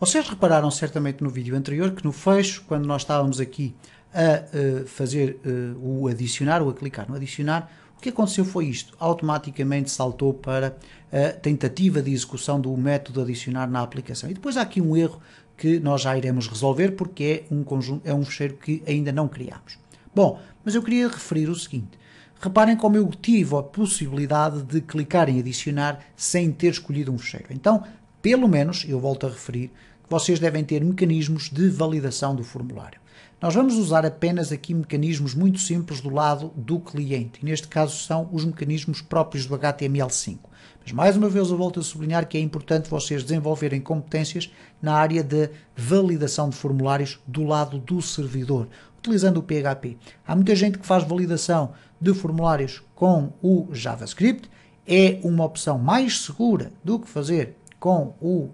Vocês repararam certamente no vídeo anterior que no fecho, quando nós estávamos aqui a uh, fazer uh, o adicionar ou a clicar no adicionar, o que aconteceu foi isto, automaticamente saltou para a tentativa de execução do método adicionar na aplicação. E depois há aqui um erro que nós já iremos resolver porque é um, conjunto, é um fecheiro que ainda não criámos. Bom, mas eu queria referir o seguinte, Reparem como eu tive a possibilidade de clicar em adicionar sem ter escolhido um fecheiro. Então, pelo menos, eu volto a referir, vocês devem ter mecanismos de validação do formulário. Nós vamos usar apenas aqui mecanismos muito simples do lado do cliente, e neste caso são os mecanismos próprios do HTML5. Mas mais uma vez eu volto a sublinhar que é importante vocês desenvolverem competências na área de validação de formulários do lado do servidor, utilizando o PHP. Há muita gente que faz validação de formulários com o JavaScript, é uma opção mais segura do que fazer com o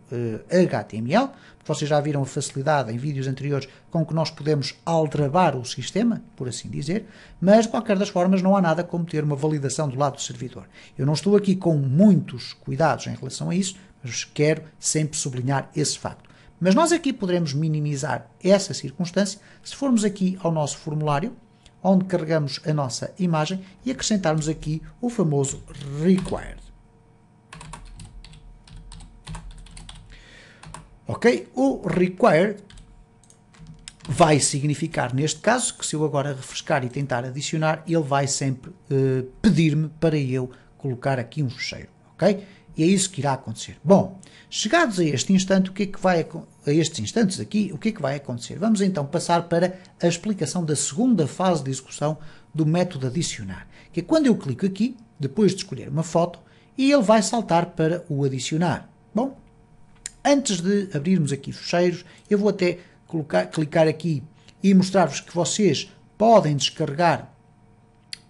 HTML. Eh, Vocês já viram a facilidade em vídeos anteriores com que nós podemos aldrabar o sistema, por assim dizer, mas de qualquer das formas não há nada como ter uma validação do lado do servidor. Eu não estou aqui com muitos cuidados em relação a isso, mas quero sempre sublinhar esse facto. Mas nós aqui poderemos minimizar essa circunstância se formos aqui ao nosso formulário, onde carregamos a nossa imagem e acrescentarmos aqui o famoso required. Ok? O require vai significar, neste caso, que se eu agora refrescar e tentar adicionar, ele vai sempre uh, pedir-me para eu colocar aqui um fecheiro. Ok? E é isso que irá acontecer. Bom, chegados a este instante, o que é que vai a estes instantes aqui, o que é que vai acontecer? Vamos então passar para a explicação da segunda fase de execução do método adicionar, que é quando eu clico aqui, depois de escolher uma foto, e ele vai saltar para o adicionar. Bom, Antes de abrirmos aqui fecheiros, eu vou até colocar, clicar aqui e mostrar-vos que vocês podem descarregar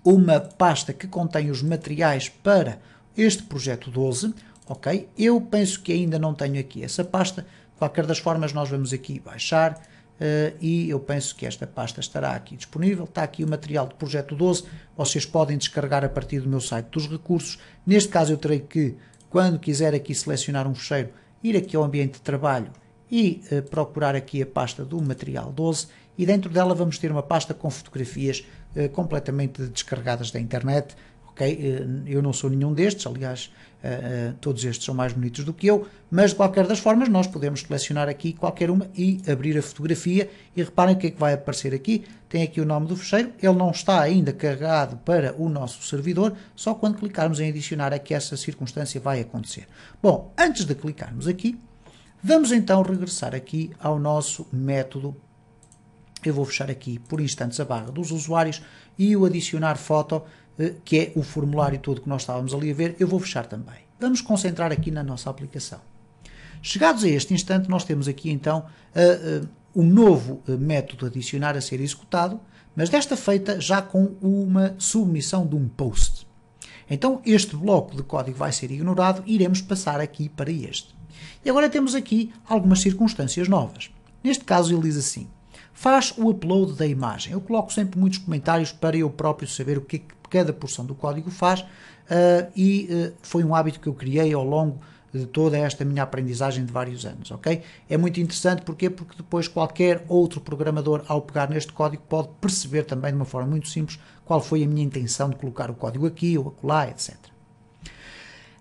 uma pasta que contém os materiais para este projeto 12, ok? Eu penso que ainda não tenho aqui essa pasta, de qualquer das formas nós vamos aqui baixar uh, e eu penso que esta pasta estará aqui disponível, está aqui o material do projeto 12, vocês podem descarregar a partir do meu site dos recursos, neste caso eu terei que, quando quiser aqui selecionar um fecheiro, ir aqui ao ambiente de trabalho e eh, procurar aqui a pasta do material 12 e dentro dela vamos ter uma pasta com fotografias eh, completamente descarregadas da internet, ok? Eh, eu não sou nenhum destes, aliás, eh, eh, todos estes são mais bonitos do que eu, mas de qualquer das formas nós podemos selecionar aqui qualquer uma e abrir a fotografia e reparem o que é que vai aparecer aqui, tem aqui o nome do fecheiro, ele não está ainda carregado para o nosso servidor, só quando clicarmos em adicionar é que essa circunstância vai acontecer. Bom, antes de clicarmos aqui, vamos então regressar aqui ao nosso método eu vou fechar aqui por instantes a barra dos usuários e o adicionar foto eh, que é o formulário todo que nós estávamos ali a ver, eu vou fechar também. Vamos concentrar aqui na nossa aplicação. Chegados a este instante, nós temos aqui então o eh, eh, um novo método adicionar a ser executado, mas desta feita já com uma submissão de um post. Então este bloco de código vai ser ignorado e iremos passar aqui para este. E agora temos aqui algumas circunstâncias novas. Neste caso ele diz assim, faz o upload da imagem. Eu coloco sempre muitos comentários para eu próprio saber o que é que cada porção do código faz, uh, e uh, foi um hábito que eu criei ao longo de toda esta minha aprendizagem de vários anos, ok? É muito interessante porquê? porque depois qualquer outro programador ao pegar neste código pode perceber também de uma forma muito simples qual foi a minha intenção de colocar o código aqui ou acolá, etc.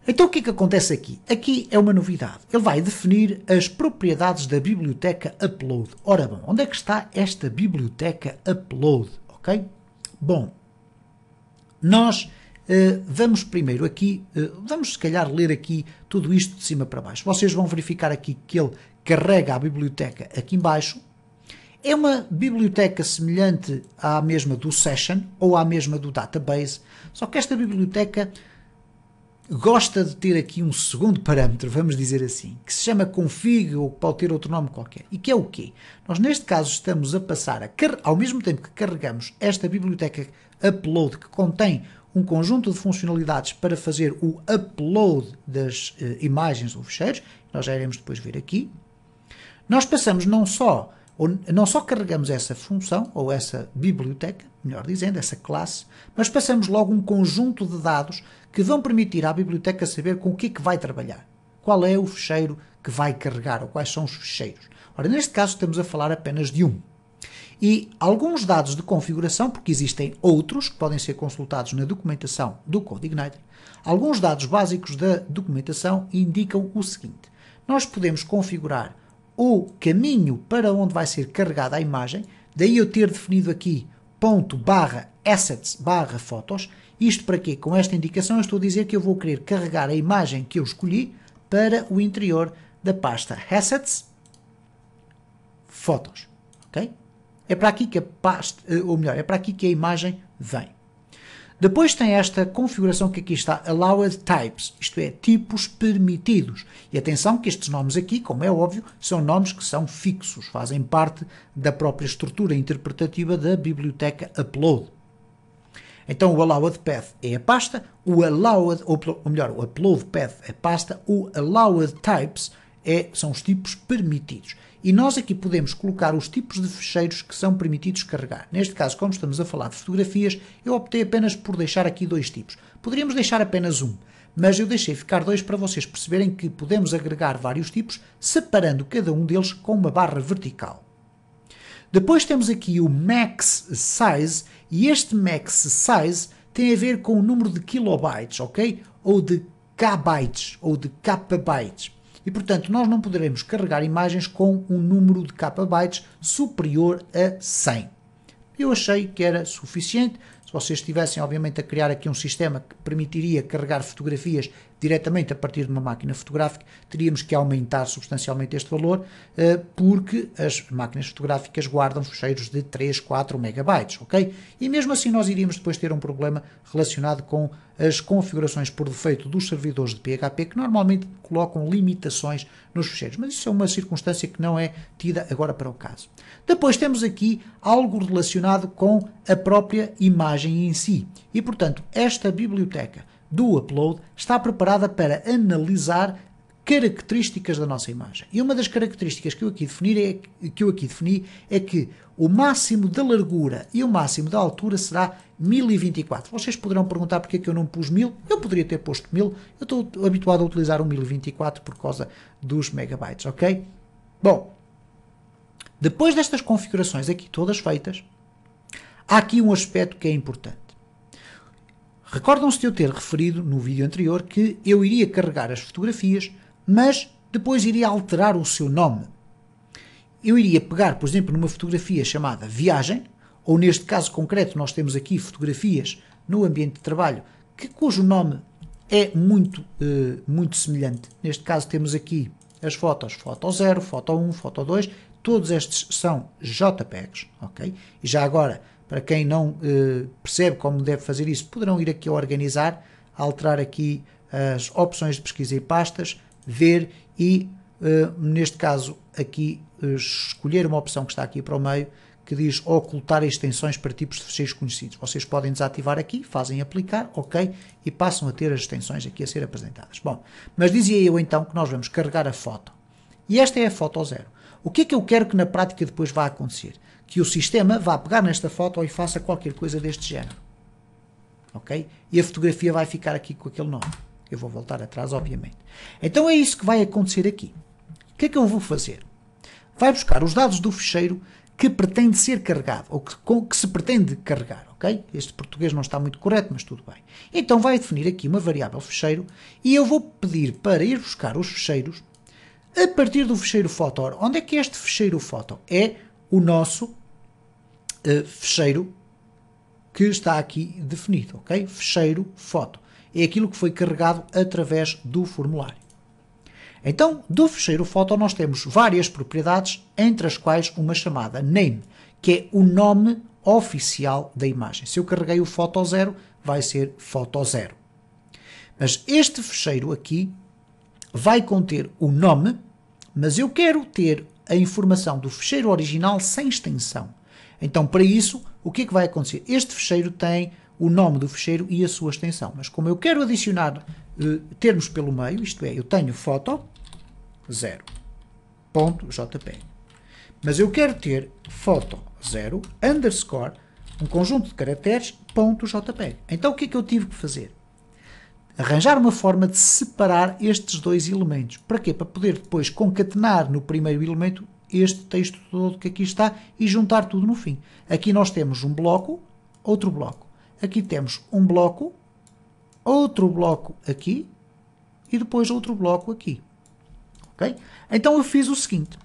Então o que é que acontece aqui? Aqui é uma novidade. Ele vai definir as propriedades da biblioteca upload. Ora bom, onde é que está esta biblioteca upload, ok? Bom, nós uh, vamos primeiro aqui, uh, vamos se calhar ler aqui tudo isto de cima para baixo. Vocês vão verificar aqui que ele carrega a biblioteca aqui embaixo. É uma biblioteca semelhante à mesma do Session ou à mesma do Database, só que esta biblioteca gosta de ter aqui um segundo parâmetro, vamos dizer assim, que se chama config ou pode ter outro nome qualquer. E que é o quê? Nós neste caso estamos a passar, a ao mesmo tempo que carregamos esta biblioteca upload que contém um conjunto de funcionalidades para fazer o upload das eh, imagens ou fecheiros, nós já iremos depois ver aqui, nós passamos não só ou não só carregamos essa função, ou essa biblioteca, melhor dizendo, essa classe, mas passamos logo um conjunto de dados que vão permitir à biblioteca saber com o que é que vai trabalhar. Qual é o fecheiro que vai carregar, ou quais são os fecheiros. Ora, neste caso estamos a falar apenas de um. E alguns dados de configuração, porque existem outros que podem ser consultados na documentação do CodeIgniter, alguns dados básicos da documentação indicam o seguinte. Nós podemos configurar o caminho para onde vai ser carregada a imagem, daí eu ter definido aqui ponto barra assets barra fotos, isto para quê? Com esta indicação eu estou a dizer que eu vou querer carregar a imagem que eu escolhi para o interior da pasta assets fotos, ok? É para aqui que a pasta, eh, ou melhor, é para aqui que a imagem vem. Depois tem esta configuração que aqui está, Allowed Types, isto é, tipos permitidos. E atenção que estes nomes aqui, como é óbvio, são nomes que são fixos, fazem parte da própria estrutura interpretativa da biblioteca Upload. Então o allowed path é a pasta, o allowed, ou, ou melhor, o upload path é a pasta, o allowed types é, são os tipos permitidos. E nós aqui podemos colocar os tipos de fecheiros que são permitidos carregar. Neste caso, como estamos a falar de fotografias, eu optei apenas por deixar aqui dois tipos. Poderíamos deixar apenas um, mas eu deixei ficar dois para vocês perceberem que podemos agregar vários tipos, separando cada um deles com uma barra vertical. Depois temos aqui o max size, e este max size tem a ver com o número de kilobytes, ok? Ou de kbytes, ou de kbytes e, portanto, nós não poderemos carregar imagens com um número de kbytes superior a 100. Eu achei que era suficiente. Se vocês estivessem, obviamente, a criar aqui um sistema que permitiria carregar fotografias diretamente a partir de uma máquina fotográfica, teríamos que aumentar substancialmente este valor, eh, porque as máquinas fotográficas guardam ficheiros de 3, 4 megabytes, ok? E mesmo assim nós iríamos depois ter um problema relacionado com as configurações por defeito dos servidores de PHP, que normalmente colocam limitações nos ficheiros, mas isso é uma circunstância que não é tida agora para o caso. Depois temos aqui algo relacionado com a própria imagem em si, e portanto esta biblioteca do upload está preparada para analisar características da nossa imagem. E uma das características que eu aqui defini é que, eu aqui defini é que o máximo da largura e o máximo da altura será 1024. Vocês poderão perguntar porque é que eu não pus 1000. Eu poderia ter posto 1000. Eu estou habituado a utilizar o 1024 por causa dos megabytes, ok? Bom, depois destas configurações aqui todas feitas, há aqui um aspecto que é importante. Recordam-se de eu ter referido no vídeo anterior que eu iria carregar as fotografias, mas depois iria alterar o seu nome. Eu iria pegar, por exemplo, numa fotografia chamada Viagem, ou neste caso concreto, nós temos aqui fotografias no ambiente de trabalho que, cujo nome é muito, eh, muito semelhante. Neste caso, temos aqui as fotos foto 0, foto 1, foto 2, todos estes são JPEGs, ok? E já agora para quem não eh, percebe como deve fazer isso, poderão ir aqui a organizar, alterar aqui as opções de pesquisa e pastas, ver e, eh, neste caso, aqui eh, escolher uma opção que está aqui para o meio, que diz ocultar extensões para tipos de fecheiros conhecidos. Vocês podem desativar aqui, fazem aplicar, ok, e passam a ter as extensões aqui a ser apresentadas. Bom, mas dizia eu então que nós vamos carregar a foto. E esta é a foto zero. O que é que eu quero que na prática depois vá acontecer? que o sistema vá pegar nesta foto e faça qualquer coisa deste género. Ok? E a fotografia vai ficar aqui com aquele nome. Eu vou voltar atrás, obviamente. Então é isso que vai acontecer aqui. O que é que eu vou fazer? Vai buscar os dados do ficheiro que pretende ser carregado, ou que, com, que se pretende carregar, ok? Este português não está muito correto, mas tudo bem. Então vai definir aqui uma variável ficheiro e eu vou pedir para ir buscar os ficheiros a partir do ficheiro foto. Onde é que este ficheiro foto é o nosso uh, fecheiro que está aqui definido, ok? Fecheiro foto. É aquilo que foi carregado através do formulário. Então, do fecheiro foto nós temos várias propriedades, entre as quais uma chamada name, que é o nome oficial da imagem. Se eu carreguei o foto zero, vai ser foto zero. Mas este fecheiro aqui vai conter o nome, mas eu quero ter a informação do fecheiro original sem extensão. Então, para isso, o que é que vai acontecer? Este fecheiro tem o nome do fecheiro e a sua extensão. Mas como eu quero adicionar eh, termos pelo meio, isto é, eu tenho foto 0.jpg. Mas eu quero ter foto 0 underscore um conjunto de caracteres ponto .jpg. Então o que é que eu tive que fazer? arranjar uma forma de separar estes dois elementos. Para quê? Para poder depois concatenar no primeiro elemento este texto todo que aqui está e juntar tudo no fim. Aqui nós temos um bloco, outro bloco. Aqui temos um bloco, outro bloco aqui e depois outro bloco aqui. ok? Então eu fiz o seguinte.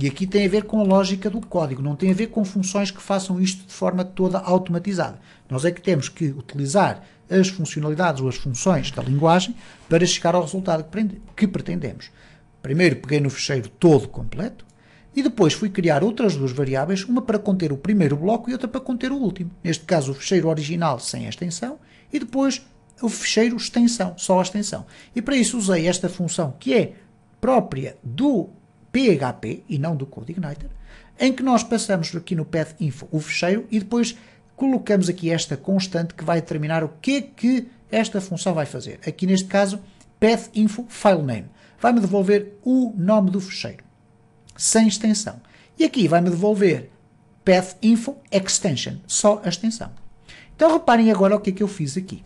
E aqui tem a ver com a lógica do código, não tem a ver com funções que façam isto de forma toda automatizada. Nós é que temos que utilizar as funcionalidades ou as funções da linguagem para chegar ao resultado que pretendemos. Primeiro peguei no fecheiro todo completo e depois fui criar outras duas variáveis, uma para conter o primeiro bloco e outra para conter o último. Neste caso, o fecheiro original sem a extensão e depois o fecheiro extensão, só a extensão. E para isso usei esta função que é própria do PHP e não do CodeIgniter, em que nós passamos aqui no path info o fecheiro e depois colocamos aqui esta constante que vai determinar o que é que esta função vai fazer. Aqui neste caso, path info file name. Vai-me devolver o nome do fecheiro, sem extensão. E aqui vai-me devolver path info extension, só a extensão. Então reparem agora o que é que eu fiz aqui.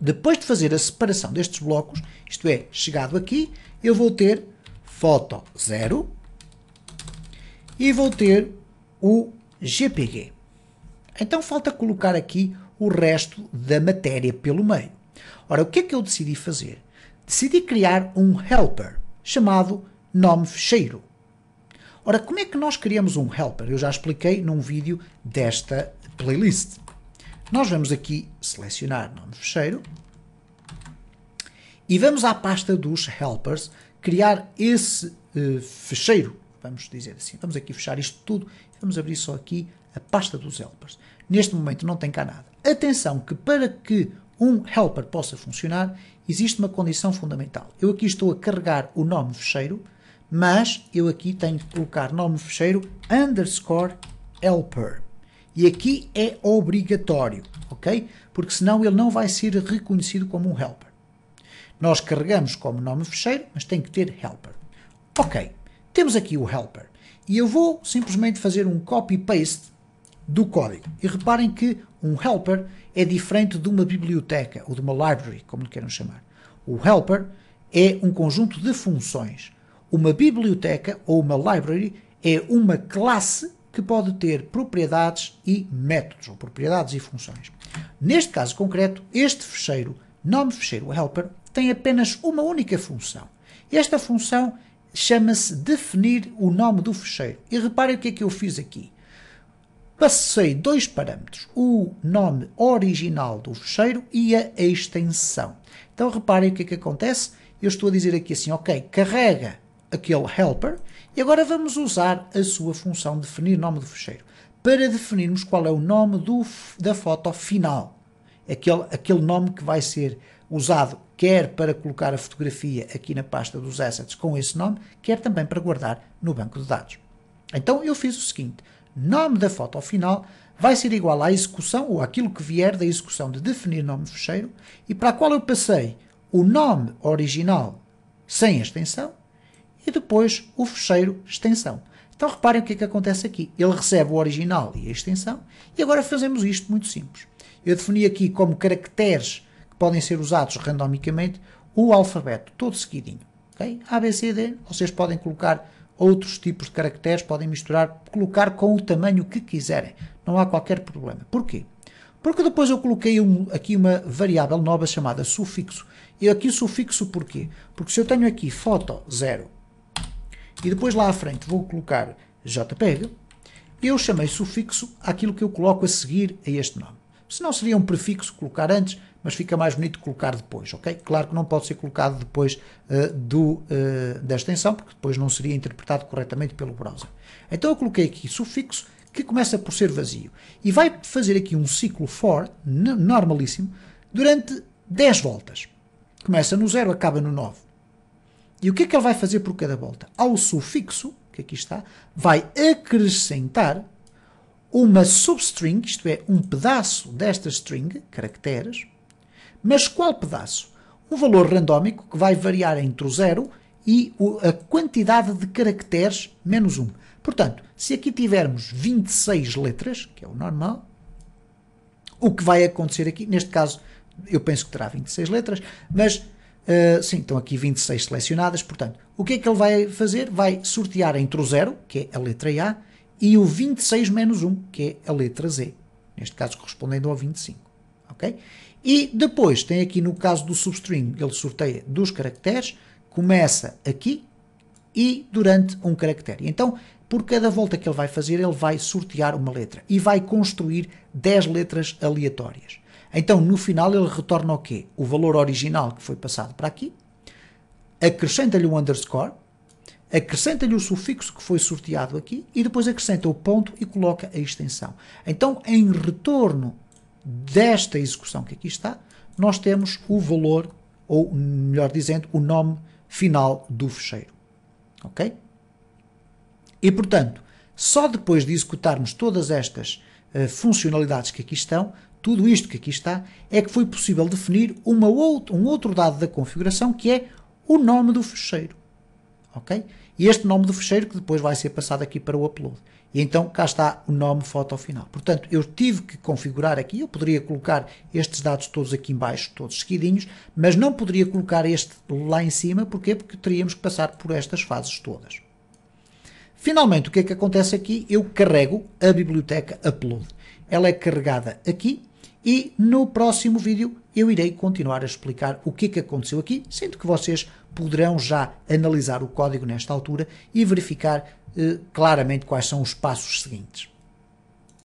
Depois de fazer a separação destes blocos, isto é, chegado aqui, eu vou ter foto 0 e vou ter o GPG. Então falta colocar aqui o resto da matéria pelo meio. Ora, o que é que eu decidi fazer? Decidi criar um helper chamado nome fecheiro. Ora, como é que nós criamos um helper? Eu já expliquei num vídeo desta playlist. Nós vamos aqui selecionar nome fecheiro e vamos à pasta dos helpers criar esse eh, fecheiro, vamos dizer assim. Vamos aqui fechar isto tudo e vamos abrir só aqui a pasta dos helpers. Neste momento não tem cá nada. Atenção que para que um helper possa funcionar, existe uma condição fundamental. Eu aqui estou a carregar o nome fecheiro, mas eu aqui tenho que colocar nome fecheiro underscore helper. E aqui é obrigatório, ok? Porque senão ele não vai ser reconhecido como um helper. Nós carregamos como nome fecheiro, mas tem que ter helper. Ok, temos aqui o helper. E eu vou simplesmente fazer um copy-paste do código. E reparem que um helper é diferente de uma biblioteca ou de uma library, como lhe queiram chamar. O helper é um conjunto de funções. Uma biblioteca ou uma library é uma classe que pode ter propriedades e métodos, ou propriedades e funções. Neste caso concreto, este fecheiro, nome fecheiro helper, tem apenas uma única função. Esta função chama-se definir o nome do fecheiro. E reparem o que é que eu fiz aqui. Passei dois parâmetros, o nome original do fecheiro e a extensão. Então reparem o que é que acontece. Eu estou a dizer aqui assim, ok, carrega aquele helper e agora vamos usar a sua função definir nome do fecheiro para definirmos qual é o nome do, da foto final. Aquele, aquele nome que vai ser usado quer para colocar a fotografia aqui na pasta dos assets com esse nome, quer também para guardar no banco de dados. Então eu fiz o seguinte: nome da foto ao final vai ser igual à execução ou aquilo que vier da execução de definir nome de fecheiro e para a qual eu passei o nome original sem extensão e depois o fecheiro extensão. Então reparem o que é que acontece aqui. Ele recebe o original e a extensão e agora fazemos isto muito simples. Eu defini aqui como caracteres podem ser usados randomicamente, o alfabeto todo seguidinho. Okay? A, B, C, D, vocês podem colocar outros tipos de caracteres, podem misturar, colocar com o tamanho que quiserem. Não há qualquer problema. Porquê? Porque depois eu coloquei um, aqui uma variável nova chamada sufixo. E aqui o sufixo porquê? Porque se eu tenho aqui foto 0 e depois lá à frente vou colocar JPEG, eu chamei sufixo aquilo que eu coloco a seguir a este nome. Se não seria um prefixo colocar antes, mas fica mais bonito colocar depois, ok? Claro que não pode ser colocado depois uh, do, uh, da extensão, porque depois não seria interpretado corretamente pelo browser. Então eu coloquei aqui sufixo que começa por ser vazio e vai fazer aqui um ciclo for normalíssimo durante 10 voltas. Começa no 0, acaba no 9. E o que é que ele vai fazer por cada volta? Ao sufixo, que aqui está, vai acrescentar uma substring, isto é, um pedaço desta string, caracteres, mas qual pedaço? Um valor randómico que vai variar entre o zero e a quantidade de caracteres menos 1. Portanto, se aqui tivermos 26 letras, que é o normal, o que vai acontecer aqui, neste caso, eu penso que terá 26 letras, mas uh, sim, estão aqui 26 selecionadas, portanto, o que é que ele vai fazer? Vai sortear entre o 0, que é a letra A, e o 26 menos 1, que é a letra Z, neste caso correspondendo ao 25. Okay? E depois tem aqui no caso do substring, ele sorteia dos caracteres, começa aqui e durante um caractere. Então, por cada volta que ele vai fazer, ele vai sortear uma letra e vai construir 10 letras aleatórias. Então, no final, ele retorna o quê? O valor original que foi passado para aqui, acrescenta-lhe um underscore, acrescenta-lhe o sufixo que foi sorteado aqui e depois acrescenta o ponto e coloca a extensão. Então, em retorno desta execução que aqui está, nós temos o valor, ou melhor dizendo, o nome final do fecheiro. Ok? E portanto, só depois de executarmos todas estas uh, funcionalidades que aqui estão, tudo isto que aqui está, é que foi possível definir uma um outro dado da configuração que é o nome do fecheiro. Ok? e este nome do fecheiro que depois vai ser passado aqui para o upload. E então cá está o nome foto final. Portanto, eu tive que configurar aqui, eu poderia colocar estes dados todos aqui embaixo, todos seguidinhos, mas não poderia colocar este lá em cima, porquê? Porque teríamos que passar por estas fases todas. Finalmente, o que é que acontece aqui? Eu carrego a biblioteca upload. Ela é carregada aqui, e no próximo vídeo eu irei continuar a explicar o que é que aconteceu aqui, sendo que vocês poderão já analisar o código nesta altura e verificar eh, claramente quais são os passos seguintes.